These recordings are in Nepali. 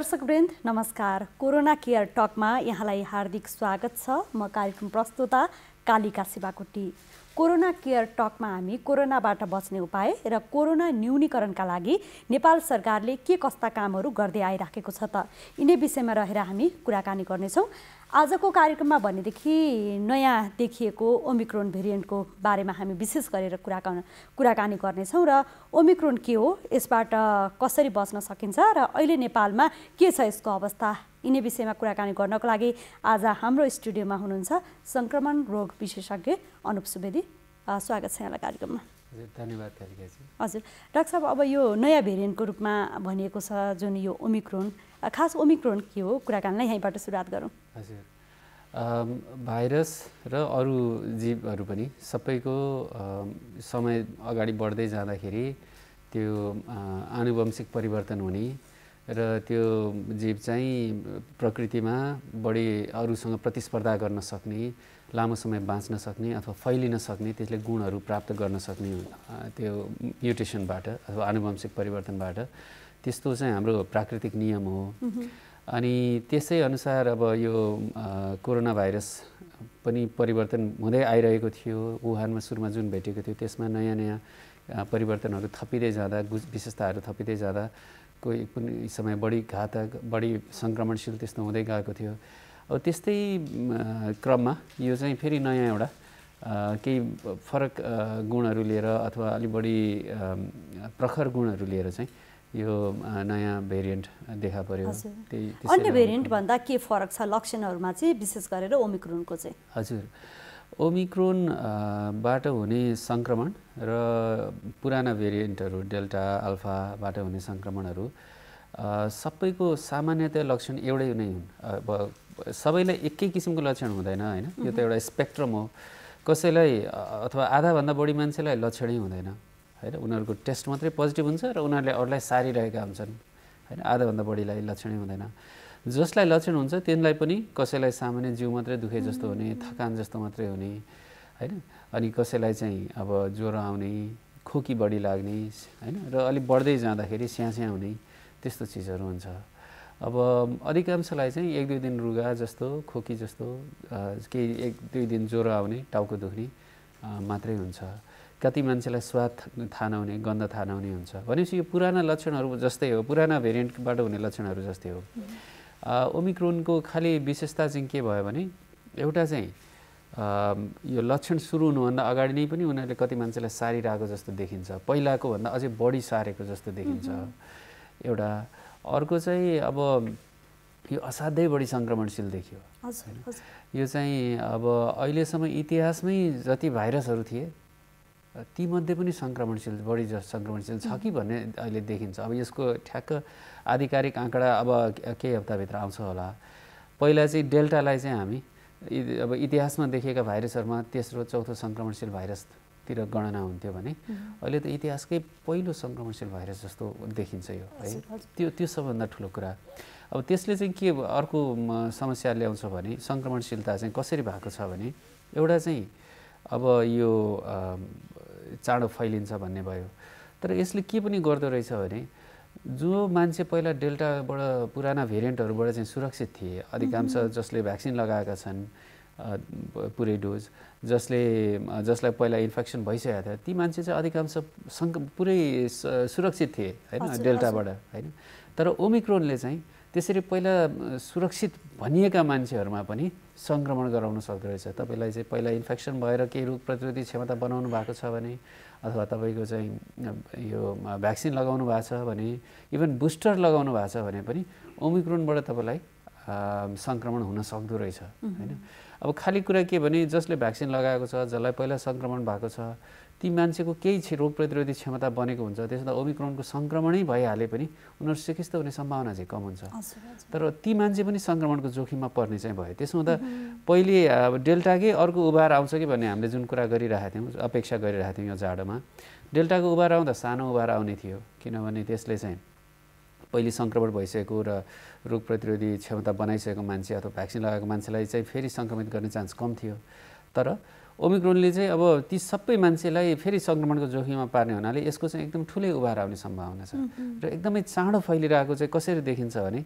दर्शकवृन्द नमस्कार कोरोना केयर टकमा यहाँलाई हार्दिक स्वागत छ म कार्यक्रम प्रस्तुता कालिका शिवाकोटी कोरोना केयर टकमा हामी कोरोनाबाट बच्ने उपाय र कोरोना न्यूनीकरणका लागि नेपाल सरकारले के कस्ता कामहरू गर्दै आइराखेको छ त यिनै विषयमा रहेर हामी कुराकानी गर्नेछौँ आजको कार्यक्रममा भनेदेखि नयाँ देखिएको ओमिक्रोन भेरिएन्टको बारेमा हामी विशेष गरेर कुराका कुराकानी गर्नेछौँ र ओमिक्रोन के हो यसबाट कसरी बच्न सकिन्छ र अहिले नेपालमा के छ यसको अवस्था यिनै विषयमा कुराकानी गर्नको लागि आज हाम्रो स्टुडियोमा हुनुहुन्छ सङ्क्रमण रोग विशेषज्ञ अनुप सुवेदी स्वागत छ यहाँलाई कार्यक्रममा धन्यवाद हजुर डाक्टर साहब अब यो नयाँ भेरिएन्टको रूपमा भनिएको छ जुन यो ओमिक्रोन खास ओमिक्रोन के हो कुराकानीलाई यहीँबाट सुरुवात गरौँ हजुर भाइरस र अरू जीवहरू पनि सबैको समय अगाडि बढ्दै जाँदाखेरि त्यो आनुवंशिक परिवर्तन हुने र त्यो जीव चाहिँ प्रकृतिमा बढी अरूसँग प्रतिस्पर्धा गर्न सक्ने लामो समय बाँच्न सक्ने अथवा फैलिन सक्ने त्यसले गुणहरू प्राप्त गर्न सक्ने त्यो म्युटेसनबाट अथवा आनुवंशिक परिवर्तनबाट त्यस्तो चाहिँ हाम्रो प्राकृतिक नियम हो अनि त्यसै अनुसार अब यो कोरोना भाइरस पनि परिवर्तन हुँदै आइरहेको थियो वुहानमा सुरुमा जुन भेटेको थियो त्यसमा नयाँ नयाँ परिवर्तनहरू थपिँदै जाँदा गुज विशेषताहरू थपिँदै जाँदा कोही कुनै समय बढी घातक बढी सङ्क्रमणशील त्यस्तो हुँदै गएको थियो अब त्यस्तै क्रममा यो चाहिँ फेरि नयाँ एउटा केही फरक गुणहरू लिएर अथवा अलिक बढी प्रखर गुणहरू लिएर चाहिँ यो नयाँ भेरिएन्ट देखा पर्यो त्यही भेरिएन्ट भन्दा के फरक छ लक्षणहरूमा चाहिँ विशेष गरेर ओमिक्रोनको चाहिँ हजुर ओमिक्रोनबाट हुने सङ्क्रमण र पुराना भेरिएन्टहरू डेल्टा अल्फाबाट हुने सङ्क्रमणहरू सबैको सामान्यतया लक्षण एउटै नै हुन् अब सबैलाई एकै किसिमको लक्षण हुँदैन होइन यो त एउटा स्पेक्ट्रम हो कसैलाई अथवा आधाभन्दा बढी मान्छेलाई लक्षणै हुँदैन होइन उनीहरूको टेस्ट मात्रै पोजिटिभ हुन्छ र उनीहरूले अरूलाई सारिरहेका हुन्छन् होइन आधाभन्दा बढीलाई लक्षणै हुँदैन जसलाई लक्षण हुन्छ तिनलाई पनि कसैलाई सामान्य जिउ मात्रै दुखे जस्तो हुने थकान जस्तो मात्रै हुने होइन अनि कसैलाई चाहिँ अब ज्वरो आउने खोकी बढी लाग्ने होइन र अलिक बढ्दै जाँदाखेरि स्यास्या हुने त्यस्तो चिजहरू हुन्छ अब अधिकांशलाई चाहिँ एक दुई दिन रुगा जस्तो खोकी जस्तो केही एक दुई दिन ज्वरो आउने टाउको दुख्ने मात्रै हुन्छ कति मान्छेलाई स्वाद थाहा नहुने गन्ध थाहा नहुने हुन्छ भनेपछि यो पुराना लक्षणहरू जस्तै हो पुराना भेरिएन्टबाट हुने लक्षणहरू जस्तै हो ओमिक्रोनको खालि विशेषता चाहिँ के भयो भने एउटा चाहिँ यो लक्षण सुरु हुनुभन्दा अगाडि नै पनि उनीहरूले कति मान्छेलाई सारिरहेको जस्तो देखिन्छ पहिलाको भन्दा अझै बढी सारेको जस्तो देखिन्छ एउटा अर्को चाहिँ अब यो असाध्यै बढी सङ्क्रमणशील देखियो होइन यो चाहिँ अब अहिलेसम्म इतिहासमै जति भाइरसहरू थिए तीमध्ये पनि सङ्क्रमणशील बढी ज सङ्क्रमणशील छ कि भन्ने अहिले देखिन्छ अब यसको ठ्याक्क आधिकारिक आँकडा अब केही हप्ताभित्र आउँछ होला पहिला चाहिँ डेल्टालाई चाहिँ हामी अब इतिहासमा देखिएका भाइरसहरूमा तेस्रो चौथो सङ्क्रमणशील भाइरस तिर गणना हुन्थ्यो भने अहिले त इतिहासकै पहिलो सङ्क्रमणशील भाइरस जस्तो देखिन्छ यो है त्यो त्यो सबभन्दा ठुलो कुरा अब त्यसले चाहिँ के अर्को समस्या ल्याउँछ भने सङ्क्रमणशीलता चाहिँ कसरी भएको छ भने एउटा चाहिँ अब यो चाँडो फैलिन्छ भन्ने भयो तर यसले के पनि गर्दो रहेछ भने जो मान्छे पहिला डेल्टाबाट पुराना भेरिएन्टहरूबाट चाहिँ सुरक्षित थिए अधिकांश जसले भ्याक्सिन लगाएका छन् पुरै डोज जसले जसलाई पहिला इन्फेक्सन भइसकेको थियो ती मान्छे चाहिँ अधिकांश सङ्क पुरै सुरक्षित थिए होइन डेल्टाबाट होइन तर ओमिक्रोनले चाहिँ त्यसरी पहिला सुरक्षित भनिएका मान्छेहरूमा पनि सङ्क्रमण गराउन सक्दो रहेछ तपाईँलाई चाहिँ पहिला इन्फेक्सन भएर केही रोग प्रतिरोधी क्षमता बनाउनु भएको छ भने अथवा तपाईँको चाहिँ यो भ्याक्सिन लगाउनु भएको छ भने इभन बुस्टर लगाउनु भएको छ भने पनि ओमिक्रोनबाट तपाईँलाई सङ्क्रमण हुन सक्दो रहेछ होइन अब खालि कुरा के भने जसले भ्याक्सिन लगाएको छ जसलाई पहिला सङ्क्रमण भएको छ ती मान्छेको केही रोग प्रतिरोधी क्षमता बनेको हुन्छ त्यसमा ओमिक्रोनको सङ्क्रमणै भइहाले पनि उनीहरू सिकिस्त हुने सम्भावना चाहिँ कम हुन्छ तर ती मान्छे पनि सङ्क्रमणको जोखिममा पर्ने चाहिँ भयो त्यसो हुँदा पहिले अब डेल्टाकै अर्को उभार आउँछ कि भन्ने हामीले जुन कुरा गरिरहेको थियौँ अपेक्षा गरिरहेको थियौँ यो जाडोमा डेल्टाको उभार आउँदा सानो उभार आउने थियो किनभने त्यसले चाहिँ पहिले सङ्क्रमण भइसकेको र रोग प्रतिरोधी क्षमता बनाइसकेको मान्छे अथवा भ्याक्सिन लगाएको मान्छेलाई चाहिँ फेरि सङ्क्रमित गर्ने चान्स कम थियो तर ओमिक्रोनले चाहिँ अब ती सबै मान्छेलाई फेरि सङ्क्रमणको जोखिममा पार्ने हुनाले यसको चाहिँ एकदम ठुलै उभार आउने सम्भावना छ र एकदमै चाँडो फैलिरहेको चाहिँ कसरी देखिन्छ भने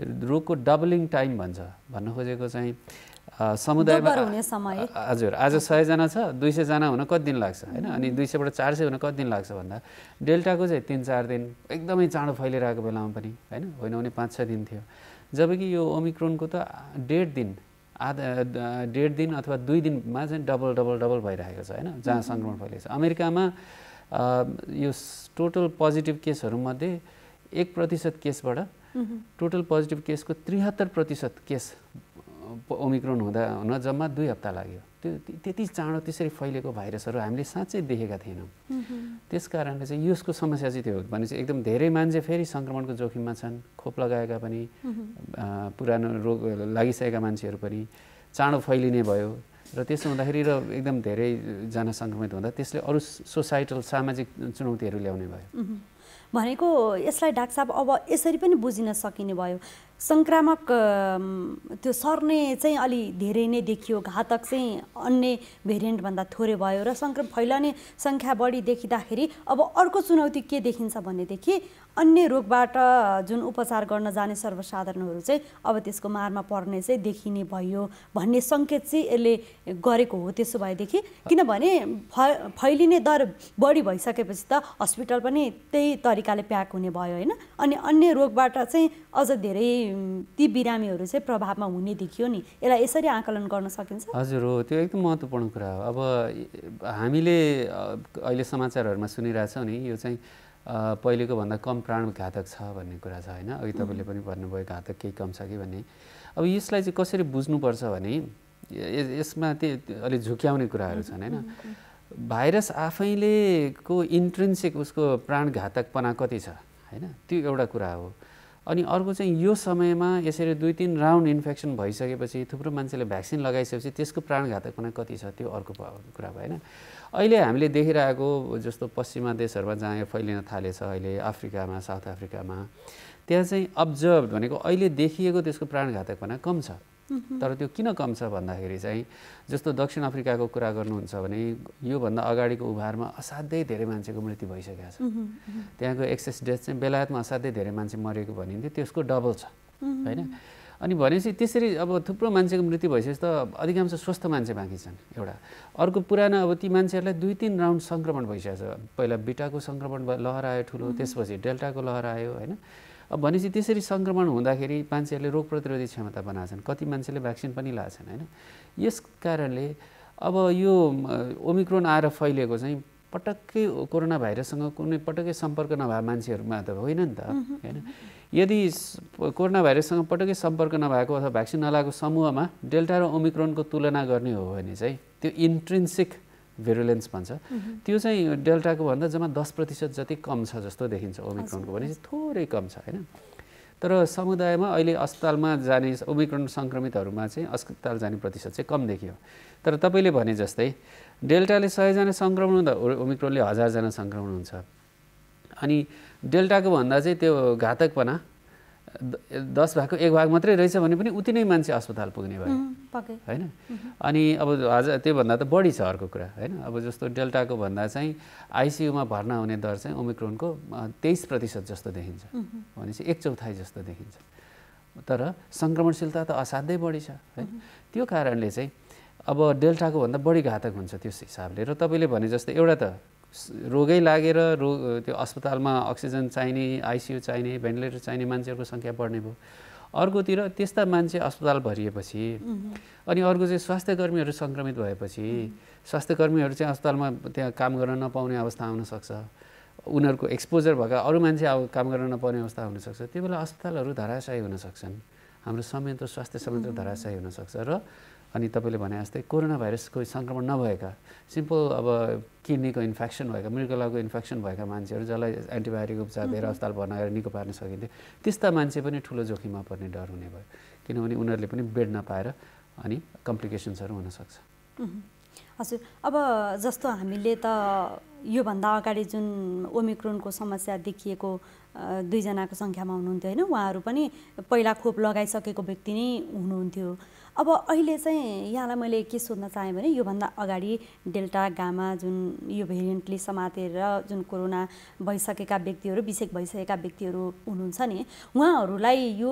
रोगको डबलिङ टाइम भन्छ भन्न खोजेको चाहिँ समुदायमा हजुर आज सयजना छ दुई सयजना हुन कति दिन लाग्छ होइन अनि दुई सयबाट चार सय हुन कति दिन लाग्छ भन्दा डेल्टाको चाहिँ तिन चार दिन एकदमै चाँडो फैलिरहेको बेलामा पनि होइन होइन भने पाँच छ दिन थियो जबकि यो ओमिक्रोनको त डेढ दिन आधा डेढ दिन अथवा दुई दिनमा चाहिँ डबल डबल डबल भइरहेको छ होइन जहाँ सङ्क्रमण फैलिएको छ अमेरिकामा यो टोटल पोजिटिभ केसहरूमध्ये एक प्रतिशत केसबाट टोटल पोजिटिभ केसको त्रिहत्तर प्रतिशत केस ओमिक्रोन हुँदा हुन जम्मा दुई हप्ता लाग्यो त्यो त्यति चाँडो त्यसरी फैलिएको भाइरसहरू हामीले साँच्चै देखेका थिएनौँ त्यस कारणले चाहिँ यसको समस्या चाहिँ त्यो हो चाहिँ एकदम धेरै मान्छे फेरि सङ्क्रमणको जोखिममा छन् खोप लगाएका पनि पुरानो रोग लागिसकेका मान्छेहरू पनि चाँडो फैलिने भयो र त्यसो हुँदाखेरि र एकदम धेरैजना सङ्क्रमित हुँदा त्यसले अरू सोसाइटल सामाजिक चुनौतीहरू ल्याउने भयो भनेको यसलाई डाक्टर साहब अब यसरी पनि बुझिन सकिने भयो सङ्क्रामक त्यो सर्ने चाहिँ अलि धेरै नै देखियो घातक चाहिँ अन्य भेरिएन्टभन्दा थोरै भयो र सङ्क्रम फैलाउने सङ्ख्या बढी देखिँदाखेरि अब अर्को चुनौती के देखिन्छ भनेदेखि अन्य रोगबाट जुन उपचार गर्न जाने सर्वसाधारणहरू चाहिँ अब त्यसको मारमा पर्ने चाहिँ देखिने भयो भन्ने सङ्केत चाहिँ यसले गरेको हो त्यसो भएदेखि किनभने फ फैलिने दर बढी भइसकेपछि त हस्पिटल पनि त्यही तरिकाले प्याक हुने भयो होइन अनि अन्य रोगबाट चाहिँ अझ धेरै ती बिरामीहरू चाहिँ प्रभावमा हुने देखियो नि यसलाई यसरी आकलन गर्न सकिन्छ हजुर हो त्यो एकदम महत्त्वपूर्ण कुरा हो अब हामीले अहिले समाचारहरूमा सुनिरहेछौँ नि यो चाहिँ पहिलेको भन्दा कम प्राणघातक छ भन्ने कुरा छ होइन अघि तपाईँले पनि भन्नुभयो घातक केही कम छ कि भन्ने अब यसलाई चाहिँ कसरी बुझ्नुपर्छ भने यसमा त्यही अलिक झुक्याउने कुराहरू छन् होइन भाइरस आफैले को इन्ट्रेन्सिक उसको प्राणघातकपना कति छ होइन त्यो एउटा कुरा हो अनि अर्को चाहिँ यो समयमा यसरी दुई तिन राउन्ड इन्फेक्सन भइसकेपछि थुप्रो मान्छेले भ्याक्सिन लगाइसकेपछि त्यसको प्राणघातकपना कति छ त्यो अर्को कुरा भएन अहिले हामीले देखिरहेको जस्तो पश्चिमा देशहरूमा जहाँ यो फैलिन थालेछ अहिले अफ्रिकामा साउथ अफ्रिकामा त्यहाँ चाहिँ अब्जर्भ भनेको अहिले देखिएको त्यसको प्राणघातकपना कम छ Mhm. तर त्यो किन कम छ भन्दाखेरि चाहिँ जस्तो दक्षिण अफ्रिकाको कुरा गर्नुहुन्छ भने योभन्दा अगाडिको उभारमा असाध्यै धेरै मान्छेको मृत्यु भइसकेको छ mhm, mhm. त्यहाँको एक्सेस डेथ चाहिँ बेलायतमा असाध्यै धेरै मान्छे मरेको भनिन्थ्यो त्यसको डबल छ होइन अनि भनेपछि त्यसरी अब थुप्रो मान्छेको मृत्यु भइसकेपछि त अधिकांश स्वस्थ मान्छे बाँकी छन् एउटा अर्को पुरानो अब ती मान्छेहरूलाई दुई तिन राउन्ड सङ्क्रमण भइसकेको छ पहिला बिटाको सङ्क्रमण लहर आयो ठुलो त्यसपछि डेल्टाको लहर आयो होइन अब भनेपछि त्यसरी सङ्क्रमण हुँदाखेरि मान्छेहरूले रोग प्रतिरोधी क्षमता बनाएछन् कति मान्छेले भ्याक्सिन पनि लाएछन् होइन यस कारणले अब यो ओमिक्रोन आएर फैलिएको चाहिँ पटक्कै कोरोना भाइरससँग कुनै पटक्कै सम्पर्क नभए मान्छेहरूमा त होइन नि त होइन यदि कोरोना भाइरससँग पटक्कै सम्पर्क नभएको अथवा भ्याक्सिन नलाएको समूहमा डेल्टा र ओमिक्रोनको तुलना गर्ने हो भने चाहिँ त्यो इन्ट्रेन्सिक भेरुलेन्स भन्छ mhm. त्यो चाहिँ डेल्टाको भन्दा जम्मा दस प्रतिशत जति कम छ जस्तो देखिन्छ ओमिक्रोनको भने थोरै कम छ होइन तर समुदायमा अहिले अस्पतालमा जाने ओमिक्रोन सङ्क्रमितहरूमा चाहिँ अस्पताल जाने प्रतिशत चाहिँ कम देखियो तर तपाईँले भने जस्तै डेल्टाले सयजना सङ्क्रमण हुँदा ओमिक्रोनले हजारजना सङ्क्रमण हुन्छ अनि डेल्टाको भन्दा चाहिँ त्यो घातकपना दस भागको एक भाग मात्रै रहेछ भने पनि उति नै मान्छे अस्पताल पुग्ने भयो होइन अनि अब आज त्योभन्दा त बढी छ अर्को कुरा होइन अब जस्तो डेल्टाको भन्दा चाहिँ आइसियुमा भर्ना हुने दर चाहिँ ओमिक्रोनको तेइस प्रतिशत जस्तो देखिन्छ भनेपछि एक चौथाइ जस्तो देखिन्छ तर सङ्क्रमणशीलता त असाध्यै बढी छ होइन त्यो कारणले चाहिँ अब डेल्टाको भन्दा बढी घातक हुन्छ त्यस हिसाबले र तपाईँले भने जस्तै एउटा त रोगै लागेर रोग त्यो अस्पतालमा अक्सिजन चाहिने आइसियु चाहिने भेन्टिलेटर चाहिने मान्छेहरूको सङ्ख्या बढ्ने भयो अर्कोतिर त्यस्ता मान्छे अस्पताल भरिएपछि अनि अर्को चाहिँ स्वास्थ्य कर्मीहरू सङ्क्रमित भएपछि स्वास्थ्य कर्मीहरू चाहिँ अस्पतालमा त्यहाँ काम गर्न नपाउने अवस्था आउनसक्छ उनीहरूको एक्सपोजर भएका अरू मान्छे अब काम गर्न नपाउने अवस्था हुनसक्छ त्यो बेला अस्पतालहरू धराशयी हुनसक्छन् हाम्रो संयन्त्र स्वास्थ्य संयन्त्र धराशयी हुनसक्छ र अनि तपाईँले भने जस्तै कोरोना भाइरसको सङ्क्रमण नभएका सिम्पल अब किडनीको इन्फेक्सन भएका मृगलाको इन्फेक्सन भएका मान्छेहरू जसलाई एन्टिबायोटिक उपचार दिएर अस्पताल गरेर निको पार्न सकिन्थ्यो त्यस्ता मान्छे पनि ठुलो जोखिममा पर्ने डर हुने भयो किनभने उनीहरूले पनि बेड नपाएर अनि कम्प्लिकेसन्सहरू हुनसक्छ हजुर अब जस्तो हामीले त योभन्दा अगाडि जुन ओमिक्रोनको समस्या देखिएको दुईजनाको सङ्ख्यामा हुनुहुन्थ्यो होइन उहाँहरू पनि पहिला खोप लगाइसकेको व्यक्ति नै हुनुहुन्थ्यो अब अहिले चाहिँ यहाँलाई मैले के सोध्न चाहेँ भने योभन्दा अगाडि डेल्टा गामा जुन यो भेरिएन्टले समातेर जुन कोरोना भइसकेका व्यक्तिहरू विषेक भइसकेका व्यक्तिहरू हुनुहुन्छ नि उहाँहरूलाई यो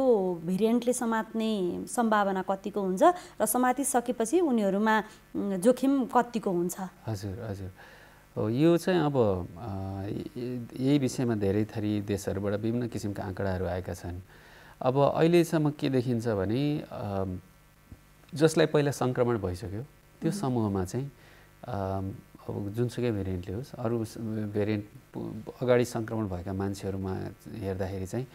भेरिएन्टले समात्ने सम्भावना कतिको हुन्छ र समातिसकेपछि उनीहरूमा जोखिम कतिको हुन्छ हजुर हजुर यो चाहिँ अब यही विषयमा धेरै थरी देशहरूबाट विभिन्न किसिमका आँकडाहरू आएका छन् अब अहिलेसम्म के देखिन्छ भने जसलाई पहिला सङ्क्रमण भइसक्यो त्यो समूहमा चाहिँ अब जुनसुकै भेरिएन्टले होस् अरू भेरिएन्ट अगाडि सङ्क्रमण भएका मान्छेहरूमा हेर्दाखेरि चाहिँ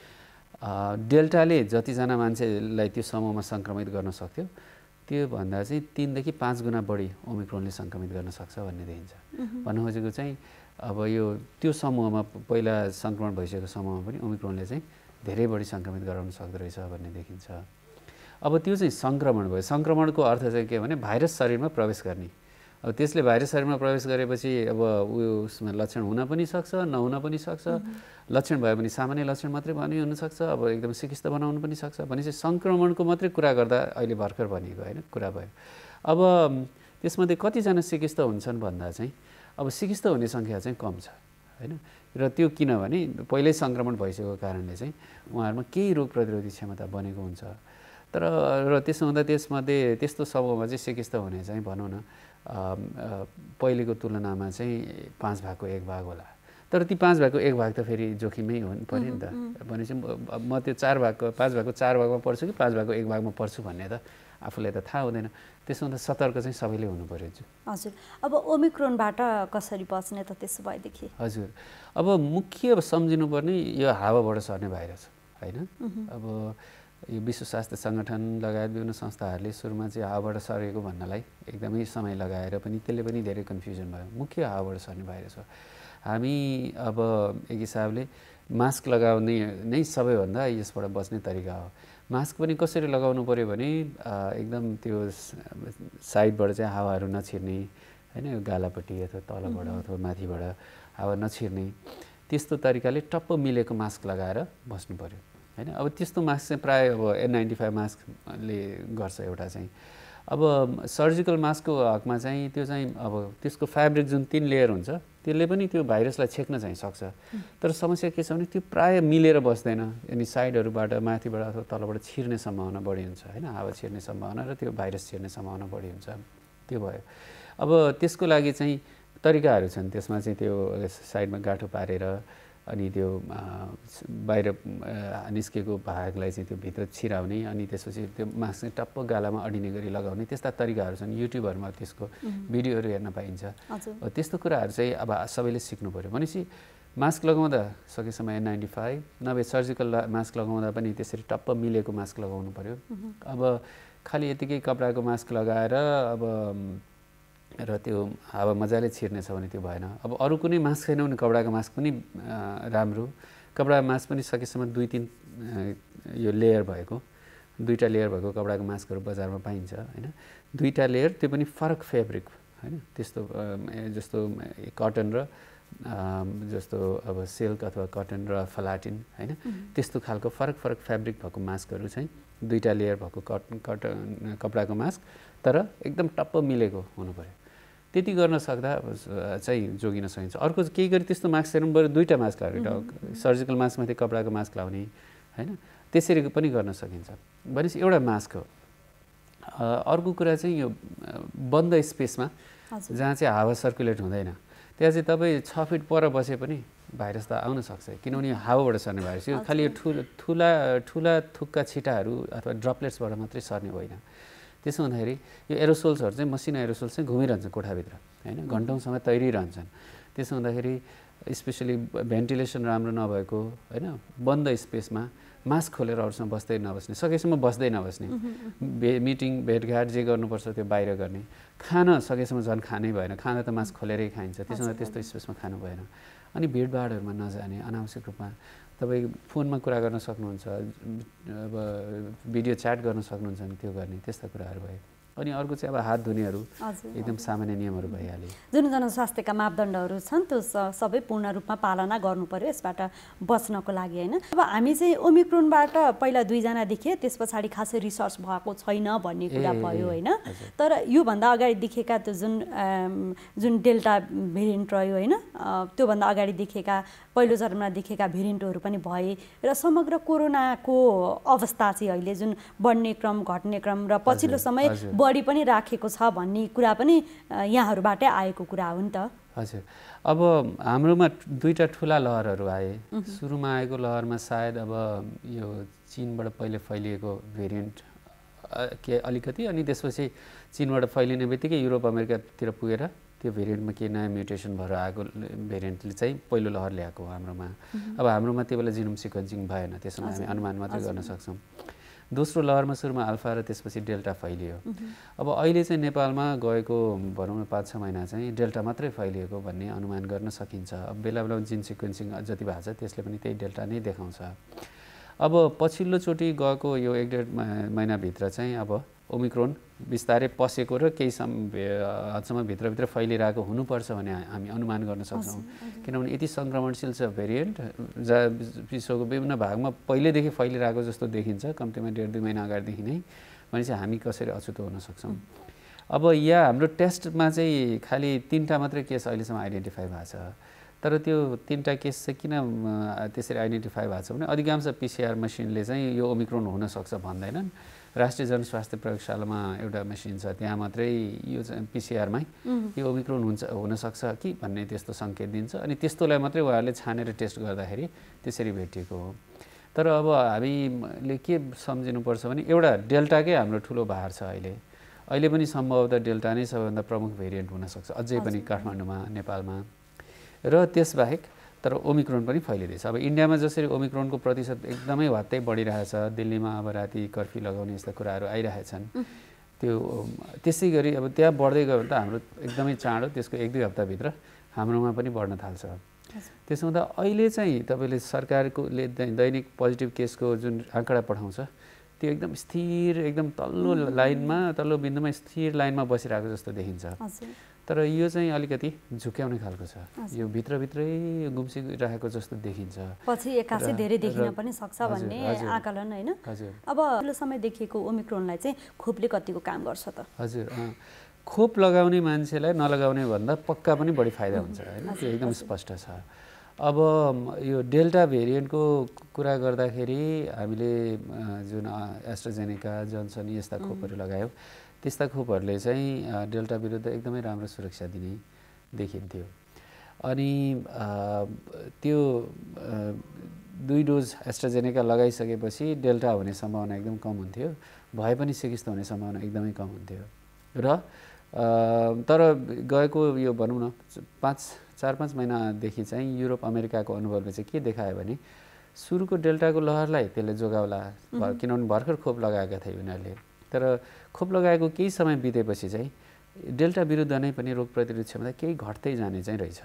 डेल्टाले जतिजना मान्छेलाई त्यो समूहमा सङ्क्रमित गर्न सक्थ्यो त्योभन्दा चाहिँ तिनदेखि पाँच गुणा बढी ओमिक्रोनले सङ्क्रमित गर्न सक्छ भन्ने देखिन्छ भन्नु खोजेको चाहिँ अब यो त्यो समूहमा पहिला सङ्क्रमण भइसकेको समूहमा पनि ओमिक्रोनले चाहिँ धेरै बढी सङ्क्रमित गराउन सक्दो रहेछ भन्ने देखिन्छ अब त्यो चाहिँ सङ्क्रमण भयो सङ्क्रमणको अर्थ चाहिँ के भने भाइरस शरीरमा प्रवेश गर्ने अब त्यसले भाइरस शरीरमा प्रवेश गरेपछि अब उयो उसमा लक्षण हुन पनि सक्छ नहुन पनि सक्छ लक्षण भयो भने सामान्य लक्षण मात्रै भने हुनसक्छ अब एकदम सिकिस्त बनाउनु पनि सक्छ भनेपछि सङ्क्रमणको मात्रै कुरा गर्दा अहिले भर्खर भनिएको होइन कुरा भयो अब त्यसमध्ये कतिजना सिकिस्त हुन्छन् भन्दा चाहिँ अब सिकिस्त हुने सङ्ख्या चाहिँ कम छ होइन र त्यो किनभने पहिल्यै सङ्क्रमण भइसकेको कारणले चाहिँ उहाँहरूमा केही रोग प्रतिरोधी क्षमता बनेको हुन्छ तर र त्यसो हुँदा त्यसमध्ये त्यस्तो समूहमा चाहिँ सिकिस्त हुने चाहिँ भनौँ न पहिलेको तुलनामा चाहिँ पाँच भागको एक भाग होला तर ती पाँच भागको एक भाग त फेरि जोखिमै हुनु पऱ्यो नि त भनेपछि म त्यो चार भागको पाँच भागको चार भागमा पढ्छु कि पाँच भागको एक भागमा पढ्छु भन्ने त आफूलाई त थाहा हुँदैन त्यसो हुँदा सतर्क चाहिँ सबैले हुनु पऱ्यो हजुर अब ओमिक्रोनबाट कसरी बच्ने त त्यसो भएदेखि हजुर अब मुख्य सम्झिनुपर्ने यो हावाबाट सर्ने भाइरस होइन अब यो विश्व स्वास्थ्य सङ्गठन लगायत विभिन्न संस्थाहरूले सुरुमा चाहिँ हावाबाट सरेको भन्नलाई एकदमै समय लगाएर पनि त्यसले पनि धेरै कन्फ्युजन भयो मुख्य हावाबाट सर्ने भाइरस हो हामी अब एक हिसाबले मास्क लगाउने नै सबैभन्दा यसबाट बस्ने तरिका हो मास्क पनि कसरी लगाउनु पऱ्यो भने एकदम त्यो साइडबाट चाहिँ हावाहरू नछिर्ने होइन यो गालापट्टि अथवा तलबाट अथवा माथिबाट हावा नछिर्ने त्यस्तो तरिकाले टप्प मिलेको मास्क लगाएर बस्नु पऱ्यो होइन अब त्यस्तो मास्क चाहिँ प्रायः अब एन नाइन्टी फाइभ मास्कले गर्छ एउटा चाहिँ अब सर्जिकल मास्कको हकमा चाहिँ त्यो चाहिँ अब त्यसको फ्याब्रिक जुन तिन लेयर हुन्छ त्यसले पनि त्यो भाइरसलाई छेक्न चाहिँ सक्छ तर समस्या के छ भने त्यो प्रायः मिलेर बस्दैन अनि साइडहरूबाट माथिबाट अथवा तलबाट छिर्ने सम्भावना बढी हुन्छ होइन हावा छिर्ने सम्भावना र त्यो भाइरस छिर्ने सम्भावना बढी हुन्छ त्यो भयो अब त्यसको लागि चाहिँ तरिकाहरू छन् त्यसमा चाहिँ त्यो साइडमा गाठो पारेर अनि त्यो बाहिर निस्केको भागलाई चाहिँ त्यो भित्र छिराउने अनि त्यसपछि त्यो मास्क टप्प गालामा अडिने गरी लगाउने त्यस्ता तरिकाहरू छन् युट्युबहरूमा त्यसको भिडियोहरू हेर्न पाइन्छ त्यस्तो कुराहरू चाहिँ अब सबैले सिक्नु पऱ्यो भनेपछि मास्क लगाउँदा सकेसम्म एन नाइन्टी फाइभ नभए सर्जिकल मास्क लगाउँदा पनि त्यसरी टप्प मिलेको मास्क लगाउनु पऱ्यो अब खालि यतिकै कपडाको मास्क लगाएर अब र त्यो हावा मजाले छिर्नेछ भने त्यो भएन अब अरू कुनै मास्क छैन भने कपडाको मास्क पनि राम्रो कपडाको मास्क पनि सकेसम्म दुई तिन यो लेयर भएको दुईवटा लेयर भएको कपडाको मास्कहरू बजारमा पाइन्छ होइन दुईवटा लेयर त्यो पनि फरक फेब्रिक होइन त्यस्तो जस्तो कटन र जस्तो अब सिल्क अथवा कटन र फलाटिन होइन त्यस्तो खालको फरक फरक फेब्रिक भएको मास्कहरू चाहिँ दुईवटा लेयर भएको कटन कटन कपडाको मास्क तर एकदम टप्प मिलेको हुनु पऱ्यो त्यति गर्न सक्दा चाहिँ जोगिन सकिन्छ अर्को केही गरी त्यस्तो मास्क छैन बरु दुईवटा मास्क लगाएर सर्जिकल मास्क माथि कपडाको मास्क लाउने होइन त्यसरी पनि गर्न सकिन्छ भनेपछि एउटा मास्क हो अर्को कुरा चाहिँ यो बन्द स्पेसमा जहाँ चाहिँ हावा सर्कुलेट हुँदैन त्यहाँ चाहिँ तपाईँ छ फिट पर बसे पनि भाइरस त आउन सक्छ किनभने हावाबाट सर्ने भाइरस यो खालि यो ठुला ठुला ठुला थुक्का छिटाहरू अथवा ड्रपलेट्सबाट मात्रै सर्ने होइन त्यसो हुँदाखेरि यो एरोसोल्सहरू चाहिँ मसिना एरोसोल्स चाहिँ घुमिरहन्छ कोठाभित्र होइन घन्टौँसम्म तैरिरहन्छन् त्यसो हुँदाखेरि स्पेसली भेन्टिलेसन राम्रो नभएको होइन बन्द स्पेसमा मास्क खोलेर अरूसँग बस्दै नबस्ने सकेसम्म बस्दै नबस्ने भे मिटिङ भेटघाट जे गर्नुपर्छ त्यो बाहिर गर्ने खान सकेसम्म झन् खानै भएन खाना त मास्क खोलेरै खाइन्छ हुँदा त्यस्तो स्पेसमा खानु भएन अनि भिडभाडहरूमा नजाने अनावश्यक रूपमा तपाईँ फोनमा कुरा गर्न सक्नुहुन्छ अब भिडियो च्याट गर्न सक्नुहुन्छ नि त्यो गर्ने त्यस्ता कुराहरू भयो अनि अर्को चाहिँ अब हात धुनेहरू एकदम सामान्य नियमहरू भइहाल्यो जुन जनस्वास्थ्यका मापदण्डहरू छन् त्यो सबै पूर्ण रूपमा पालना गर्नु पर्यो यसबाट बच्नको लागि होइन अब हामी चाहिँ ओमिक्रोनबाट पहिला दुईजना देखेँ त्यस पछाडि खासै रिसर्च भएको छैन भन्ने कुरा भयो होइन तर योभन्दा अगाडि देखेका त्यो जुन जुन डेल्टा भेरिएन्ट रह्यो होइन त्योभन्दा अगाडि देखेका पहिलो चरणमा देखेका भेरिएन्टहरू पनि भए र समग्र कोरोनाको अवस्था चाहिँ अहिले जुन बढ्ने क्रम घट्ने क्रम र पछिल्लो समय बढी पनि राखेको छ भन्ने कुरा पनि यहाँहरूबाटै आएको कुरा हो नि त हजुर अब हाम्रोमा दुईवटा ठुला लहरहरू आए सुरुमा आएको लहरमा सायद अब यो चिनबाट पहिले फैलिएको भेरिएन्ट के अलिकति अनि त्यसपछि चिनबाट फैलिने बित्तिकै युरोप अमेरिकातिर पुगेर त्यो भेरिएन्टमा केही नयाँ म्युटेसन भएर आएको भेरिएन्टले चाहिँ पहिलो लहर ल्याएको हो हाम्रोमा अब हाम्रोमा त्यो बेला जिनोम सिक्वेन्सिङ भएन त्यसमा हामी अनुमान मात्रै गर्न सक्छौँ दोस्रो लहरमा सुरुमा अल्फा र त्यसपछि डेल्टा फैलियो अब अहिले चाहिँ नेपालमा गएको भनौँ न पाँच छ महिना चाहिँ डेल्टा मात्रै फैलिएको भन्ने अनुमान गर्न सकिन्छ अब बेला बेलामा जिन सिक्वेन्सिङ जति भएको छ त्यसले पनि त्यही डेल्टा नै देखाउँछ अब पछिल्लोचोटि गएको यो एक डेढ महिनाभित्र चाहिँ अब ओमिक्रोन बिस्तारै पसेको र केही सम हदसम्म भित्रभित्र फैलिरहेको हुनुपर्छ भने हामी अनुमान गर्न सक्छौँ किनभने यति सङ्क्रमणशील छ भेरिएन्ट जहाँ विश्वको विभिन्न भागमा पहिल्यैदेखि फैलिरहेको जस्तो देखिन्छ कम्तीमा डेढ दुई महिना अगाडिदेखि नै भने चाहिँ हामी कसरी अछुतो हुन सक्छौँ अब यहाँ हाम्रो टेस्टमा चाहिँ खालि तिनवटा मात्रै केस अहिलेसम्म आइडेन्टिफाई भएको छ तर त्यो तिनवटा केस चाहिँ किन त्यसरी आइडेन्टिफाई भएको छ भने अधिकांश पिसिआर मसिनले चाहिँ यो ओमिक्रोन हुनसक्छ भन्दैनन् राष्ट्रिय जनस्वास्थ्य प्रयोगशालामा एउटा मेसिन छ त्यहाँ मात्रै यो चाहिँ पिसिआरमै यो ओमिक्रोन हुन्छ हुनसक्छ कि भन्ने त्यस्तो सङ्केत दिन्छ अनि त्यस्तोलाई मात्रै उहाँहरूले छानेर टेस्ट गर्दाखेरि त्यसरी भेटिएको हो तर अब हामीले के सम्झिनुपर्छ भने एउटा डेल्टाकै हाम्रो ठुलो भार छ अहिले अहिले पनि सम्भवतः डेल्टा नै सबैभन्दा प्रमुख भेरिएन्ट हुनसक्छ अझै पनि काठमाडौँमा नेपालमा र त्यसबाहेक तर ओमिक्रोन पनि फैलिँदैछ अब इन्डियामा जसरी ओमिक्रोनको प्रतिशत एकदमै हत्तै बढिरहेछ दिल्लीमा अब राति कर्फ्यू लगाउने यस्ता कुराहरू आइरहेछन् त्यो त्यसै गरी अब त्यहाँ बढ्दै गयो भने त हाम्रो एकदमै चाँडो त्यसको एक दुई हप्ताभित्र हाम्रोमा पनि बढ्न थाल्छ त्यसो हुँदा अहिले चाहिँ तपाईँले सरकारकोले दैनिक पोजिटिभ केसको जुन आँकडा पठाउँछ त्यो एकदम स्थिर एकदम तल्लो लाइनमा तल्लो बिन्दुमा स्थिर लाइनमा बसिरहेको जस्तो देखिन्छ तर यो चाहिँ अलिकति झुक्याउने खालको छ यो भित्रभित्रै गुम्सिरहेको जस्तो देखिन्छ पछि एक्कासी धेरै देखिन पनि सक्छ भन्ने आकलन होइन अब समय देखिएको ओमिक्रोनलाई चाहिँ खोपले कतिको काम गर्छ त हजुर खोप लगाउने मान्छेलाई नलगाउने भन्दा पक्का पनि बढी फाइदा हुन्छ होइन त्यो एकदम स्पष्ट छ अब यो डेल्टा भेरिएन्टको कुरा गर्दाखेरि हामीले जुन एस्ट्रोजेनिका जनसन यस्ता खोपहरू लगायौँ त्यस्ता खोपहरूले चाहिँ डेल्टा विरुद्ध एकदमै राम्रो सुरक्षा दिने देखिन्थ्यो अनि त्यो दुई डोज एस्ट्राजेनेका लगाइसकेपछि डेल्टा हुने सम्भावना एकदम कम हुन्थ्यो भए पनि सिकिस्त हुने सम्भावना एकदमै कम हुन्थ्यो र तर गएको यो भनौँ न पाँच चार पाँच महिनादेखि चाहिँ युरोप अमेरिकाको अनुभवले चाहिँ के देखायो भने सुरुको डेल्टाको लहरलाई त्यसले जोगाउला किनभने भर्खर खोप लगाएका थिए उनीहरूले तर खोप लगाएको केही समय बितेपछि चाहिँ डेल्टा विरुद्ध नै पनि रोग प्रतिरोध क्षमता केही घट्दै जाने चाहिँ रहेछ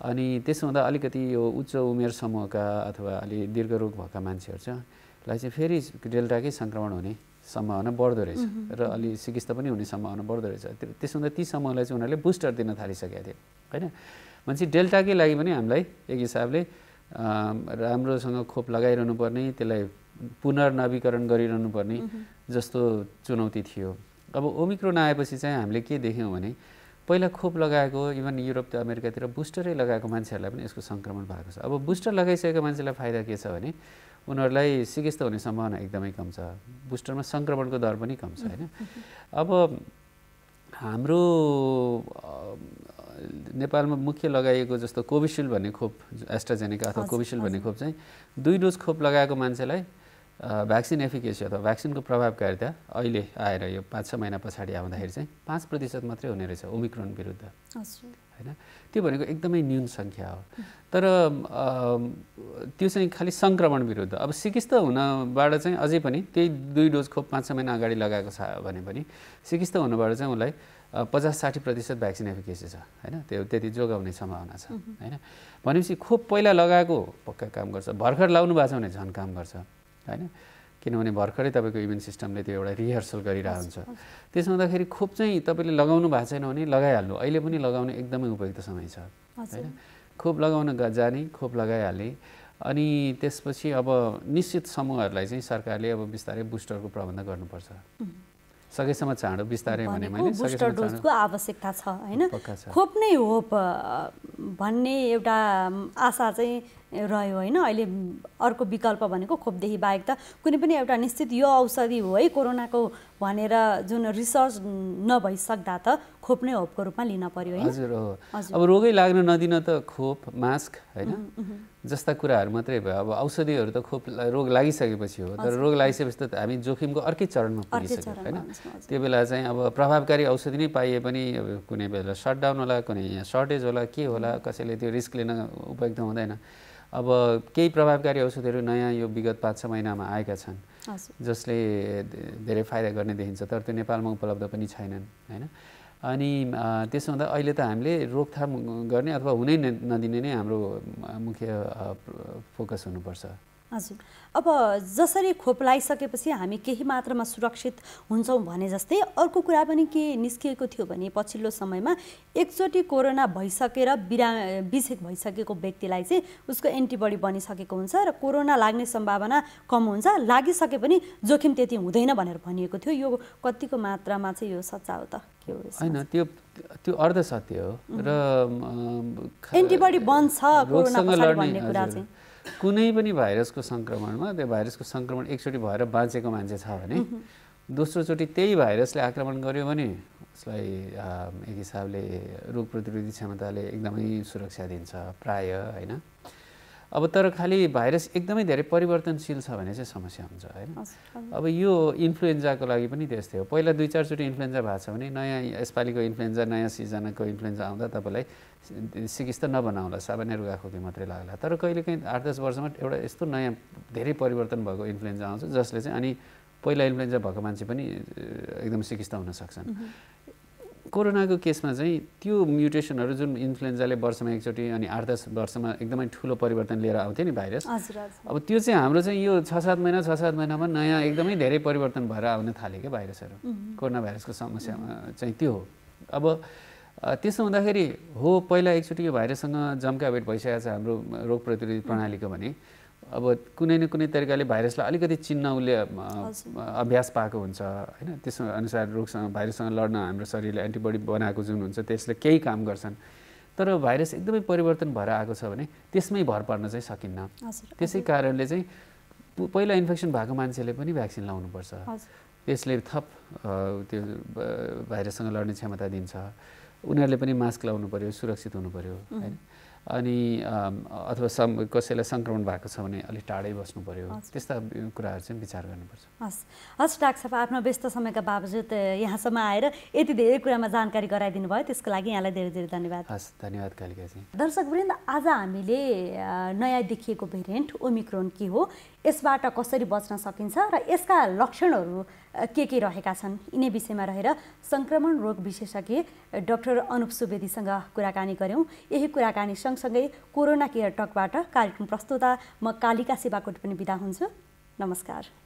अनि त्यसो हुँदा अलिकति यो उच्च उमेर समूहका अथवा अलि दीर्घ रोग भएका मान्छेहरू चाहिँ चाहिँ फेरि डेल्टाकै सङ्क्रमण हुने सम्भावना बढ्दो रहेछ र अलि सिकिस्त पनि हुने सम्भावना बढ्दो रहेछ त्यसो हुँदा ती समूहलाई चाहिँ उनीहरूले बुस्टर दिन थालिसकेका थिए होइन भनेपछि डेल्टाकै लागि पनि हामीलाई एक हिसाबले राम्रोसँग खोप लगाइरहनु पर्ने त्यसलाई पुनर्नवीकरण गरिरहनु पर्ने जस्तो चुनौती थियो अब ओमिक्रोन आएपछि चाहिँ हामीले के देख्यौँ भने पहिला खोप लगाएको इभन युरोप अमेरिकातिर बुस्टरै लगाएको मान्छेहरूलाई पनि यसको सङ्क्रमण भएको छ अब बुस्टर लगाइसकेको मान्छेलाई फाइदा के छ भने उनीहरूलाई सिकिस्त हुने सम्भावना एकदमै कम छ बुस्टरमा सङ्क्रमणको दर पनि कम छ होइन अब हाम्रो नेपालमा मुख्य लगाइएको जस्तो कोभिसिल्ड भन्ने खोप एस्ट्राजेनेका अथवा कोभिसिल्ड भन्ने खोप चाहिँ दुई डोज खोप लगाएको मान्छेलाई भ्याक्सिन एफिकेसी अथवा भ्याक्सिनको प्रभावकारिता अहिले आएर यो पाँच छ महिना पछाडि आउँदाखेरि चाहिँ पाँच प्रतिशत मात्रै हुने रहेछ ओमिक्रोन विरुद्ध होइन त्यो भनेको एकदमै न्यून सङ्ख्या हो तर त्यो चाहिँ खालि सङ्क्रमण विरुद्ध अब सिकिस्त हुनबाट चाहिँ अझै पनि त्यही दुई डोज खोप पाँच छ महिना अगाडि लगाएको छ भने पनि सिकिस्त हुनबाट चाहिँ उसलाई पचास साठी प्रतिशत भ्याक्सिन एफिकेसी छ होइन त्यो त्यति जोगाउने सम्भावना छ होइन भनेपछि खोप पहिला लगाएको पक्का काम गर्छ भर्खर लाउनु भएको छ भने झन् काम गर्छ होइन किनभने भर्खरै तपाईँको इम्युन सिस्टमले त्यो एउटा रिहर्सल गरिरहेको हुन्छ त्यसो हुँदाखेरि खोप चाहिँ तपाईँले लगाउनु भएको छैन भने लगाइहाल्नु अहिले पनि लगाउने एकदमै उपयुक्त समय छ होइन खोप लगाउन जाने खोप लगाइहाल्ने अनि त्यसपछि अब निश्चित समूहहरूलाई चाहिँ सरकारले अब बिस्तारै बुस्टरको प्रबन्ध गर्नुपर्छ सकेसम्म चाँडो बिस्तारै भने डोजको आवश्यकता छ होइन खोप नै हो भन्ने एउटा आशा चाहिँ रह्यो होइन अहिले अर्को विकल्प भनेको खोपदेखि बाहेक त कुनै पनि एउटा निश्चित यो औषधि हो है कोरोनाको भनेर जुन रिसर्च नभइसक्दा त खोप नै होपको रूपमा लिन पर्यो हजुर हो अब रोगै लाग्न नदिन त खोप मास्क होइन जस्ता कुराहरू मात्रै भयो अब औषधिहरू त खोप रोग लागिसकेपछि हो तर रोग लागिसकेपछि त हामी जोखिमको अर्कै चरणमा पुगिसक्यो होइन त्यो बेला चाहिँ अब प्रभावकारी औषधि नै पाइए पनि अब कुनै बेला सटडाउन होला कुनै यहाँ सर्टेज होला के होला कसैले त्यो रिस्क लिन उपयुक्त हुँदैन अब केही प्रभावकारी औषधहरू नयाँ यो विगत पाँच छ महिनामा आएका छन् जसले धेरै फाइदा गर्ने देखिन्छ तर त्यो नेपालमा उपलब्ध पनि छैनन् होइन अनि त्यसो हुँदा अहिले त हामीले रोकथाम गर्ने अथवा हुनै नदिने नै हाम्रो मुख्य फोकस हुनुपर्छ हजुर अब जसरी खोप लगाइसकेपछि हामी केही मात्रामा सुरक्षित हुन्छौँ भने जस्तै अर्को कुरा पनि के निस्किएको थियो भने पछिल्लो समयमा एकचोटि कोरोना भइसकेर बिरा बिसेक भइसकेको व्यक्तिलाई चाहिँ उसको एन्टिबडी बनिसकेको हुन्छ र कोरोना लाग्ने सम्भावना कम हुन्छ लागिसके पनि जोखिम त्यति हुँदैन भनेर भनिएको थियो यो कतिको मात्रामा चाहिँ यो सच्चा हो त के होइन त्यो त्यो अर्ध सत्य हो र एन्टिबडी बन्छ कोरोना भन्ने कुरा चाहिँ कुनै पनि भाइरसको सङ्क्रमणमा त्यो भाइरसको सङ्क्रमण एकचोटि भएर बाँचेको मान्छे छ भने दोस्रोचोटि त्यही भाइरसले आक्रमण गर्यो भने उसलाई एक हिसाबले रोग प्रतिरोधी क्षमताले एकदमै सुरक्षा दिन्छ प्राय होइन अब तर खालि भाइरस एकदमै धेरै परिवर्तनशील छ भने चाहिँ समस्या हुन्छ होइन अब यो इन्फ्लुएन्जाको लागि पनि त्यस्तै हो पहिला दुई चारचोटि इन्फ्लुएन्जा भएको छ भने नयाँ यसपालिको इन्फ्लुएन्जा नयाँ सिजनको इन्फ्लुएन्जा आउँदा तपाईँलाई सिकिस्त नबनाउँला सामान्य रुगाखोकी मात्रै लाग्ला तर कहिलेकाहीँ आठ दस वर्षमा एउटा यस्तो नयाँ धेरै परिवर्तन भएको इन्फ्लुएन्जा आउँछ जसले चाहिँ अनि पहिला इन्फ्लुएन्जा भएको मान्छे पनि एकदम सिकिस्त हुन सक्छन् कोरोनाको केसमा चाहिँ त्यो म्युटेसनहरू जुन इन्फ्लुएन्जाले वर्षमा एकचोटि अनि आठ दस वर्षमा एकदमै ठुलो परिवर्तन लिएर आउँथ्यो नि भाइरस अब त्यो चाहिँ हाम्रो चाहिँ यो छ सात महिना छ सात महिनामा नयाँ एकदमै धेरै परिवर्तन भएर आउन थाल्यो क्या भाइरसहरू कोरोना भाइरसको समस्यामा चाहिँ त्यो हो अब त्यसो हुँदाखेरि हो पहिला एकचोटि यो भाइरससँग भेट भइसकेको छ हाम्रो रोग प्रतिरोधी प्रणालीको भने अब कुनै न कुनै तरिकाले भाइरसलाई अलिकति चिन्न उसले अभ्यास पाएको हुन्छ होइन त्यस अनुसार रोगसँग भाइरससँग लड्न हाम्रो शरीरले एन्टिबडी बनाएको जुन हुन्छ त्यसले केही काम गर्छन् तर भाइरस एकदमै परिवर्तन भएर आएको छ भने त्यसमै भर पर्न चाहिँ सकिन्न त्यसै कारणले चाहिँ पहिला इन्फेक्सन भएको मान्छेले पनि भ्याक्सिन लाउनुपर्छ त्यसले थप त्यो भाइरससँग लड्ने क्षमता दिन्छ उनीहरूले पनि मास्क लाउनु पऱ्यो सुरक्षित हुनु पऱ्यो होइन अनि अथवा सम कसैलाई सङ्क्रमण भएको छ भने अलिक टाढै बस्नु पऱ्यो त्यस्ता कुराहरू चाहिँ विचार गर्नुपर्छ हस् हस् डाक्टर साहब आफ्नो व्यस्त समयका बावजुद यहाँसम्म आएर यति धेरै कुरामा जानकारी गराइदिनु भयो त्यसको लागि यहाँलाई धेरै धेरै धन्यवाद हस् धन्यवाद कालिकाजी दर्शकवृन्द आज हामीले नयाँ देखिएको भेरिएन्ट ओमिक्रोन के हो यसबाट कसरी बच्न सकिन्छ र यसका लक्षणहरू के के रहेका छन् यिनै विषयमा रहेर सङ्क्रमण रोग विशेषज्ञ डाक्टर अनुप सुवेदीसँग कुराकानी गऱ्यौँ यही कुराकानीसँग सँगसँगै कोरोना केयर टकबाट कार्यक्रम प्रस्तुता म कालिका सेवाकोट पनि बिदा हुन्छु नमस्कार